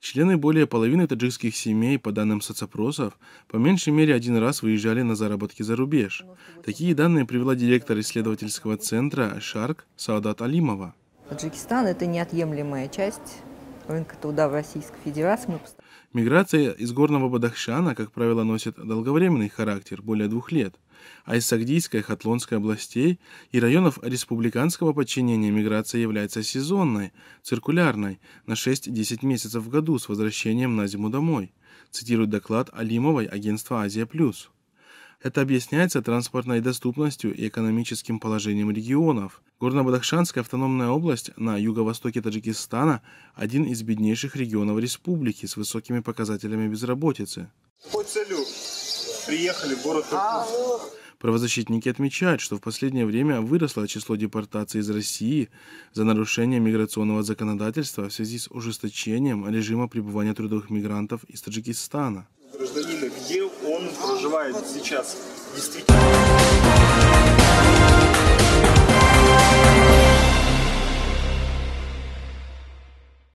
Члены более половины таджикских семей, по данным соцопросов, по меньшей мере один раз выезжали на заработки за рубеж. Такие данные привела директор исследовательского центра «Шарк» Саадат Алимова. Таджикистан – это неотъемлемая часть рынка труда в Российской Федерации. Мы... Миграция из горного Бадахшана, как правило, носит долговременный характер, более двух лет, а из Сагдийской и Хатлонской областей и районов республиканского подчинения миграция является сезонной, циркулярной, на 6-10 месяцев в году с возвращением на зиму домой, цитирует доклад Алимовой агентства «Азия Плюс». Это объясняется транспортной доступностью и экономическим положением регионов, Горно-Бадахшанская автономная область на юго-востоке Таджикистана – один из беднейших регионов республики с высокими показателями безработицы. По целю приехали в город Иркутск. Правозащитники отмечают, что в последнее время выросло число депортаций из России за нарушение миграционного законодательства в связи с ужесточением режима пребывания трудовых мигрантов из Таджикистана. Гражданин где он проживает сейчас? Действительно.